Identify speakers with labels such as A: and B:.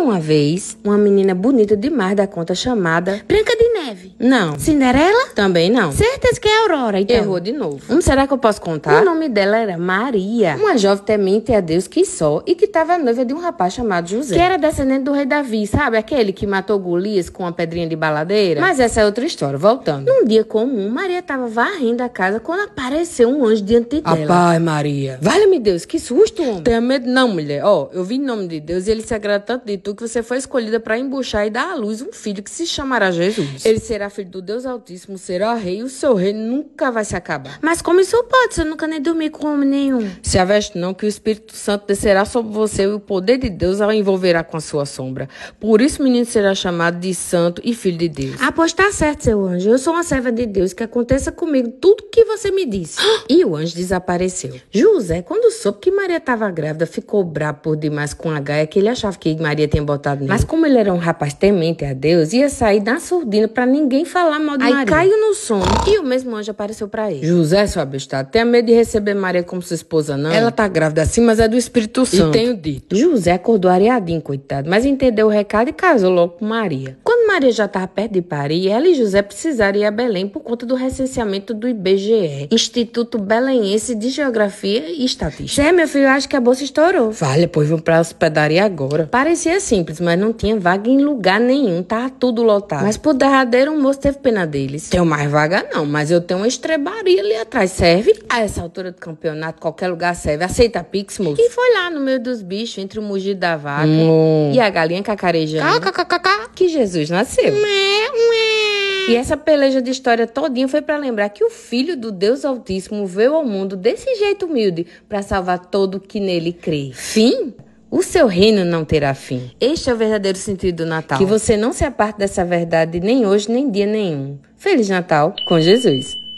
A: Era uma vez uma menina bonita demais da conta chamada Branca Neve? Não. Cinderela? Também não. Certeza que é Aurora, então. Errou de novo. Hum, será que eu posso contar? O nome dela era Maria. Uma jovem temente a Deus que só e que estava noiva de um rapaz chamado José. Que era descendente do rei Davi, sabe? Aquele que matou Golias com uma pedrinha de baladeira. Mas essa é outra história. Voltando. Num dia comum, Maria estava varrendo a casa quando apareceu um anjo diante dela. Rapaz, Maria. Vale-me Deus, que susto, homem. Tenha medo não, mulher. Ó, oh, eu vim em nome de Deus e ele se agrada tanto de tu que você foi escolhida para embuchar e dar à luz um filho que se chamará Jesus. Ele será filho do Deus Altíssimo, será rei, o seu reino nunca vai se acabar. Mas como isso pode Você nunca nem dormi com homem nenhum? Se aveste não que o Espírito Santo descerá sobre você e o poder de Deus a envolverá com a sua sombra. Por isso o menino será chamado de santo e filho de Deus. Ah, pois tá certo, seu anjo. Eu sou uma serva de Deus, que aconteça comigo tudo que você me disse. e o anjo desapareceu. José, quando soube que Maria estava grávida, ficou bravo por demais com a Gaia, é que ele achava que Maria tinha botado nele. Mas como ele era um rapaz temente a Deus, ia sair da surdina para ninguém falar mal de Aí Maria. Aí caiu no sono e o mesmo anjo apareceu para ele. José, seu besta, tenha medo de receber Maria como sua esposa, não? Ela tá grávida assim, mas é do Espírito Santo. E tenho dito. José acordou areadinho, coitado, mas entendeu o recado e casou logo com Maria. Quando Maria já estava tá perto de Paris, ela e José precisariam ir a Belém por conta do recenseamento do IBGE, Instituto Belenense de Geografia e Estatística. Zé, meu filho, acho que a bolsa estourou. Vale, pois vamos pra hospedaria agora. Parecia simples, mas não tinha vaga em lugar nenhum, tava tá tudo lotado. Mas por derradeiro, o moço teve pena deles. Tenho mais vaga não, mas eu tenho uma estrebaria ali atrás, serve? A essa altura do campeonato, qualquer lugar serve. Aceita Pix, moço? E foi lá no meio dos bichos, entre o mugido da vaca hum. e a galinha cacarejando. Cá, cá, cá, cá, cá. Que Jesus, né? nasceu. E essa peleja de história todinha foi para lembrar que o filho do Deus Altíssimo veio ao mundo desse jeito humilde para salvar todo que nele crê. Fim? O seu reino não terá fim. Este é o verdadeiro sentido do Natal. Que você não se aparte dessa verdade nem hoje, nem dia nenhum. Feliz Natal com Jesus.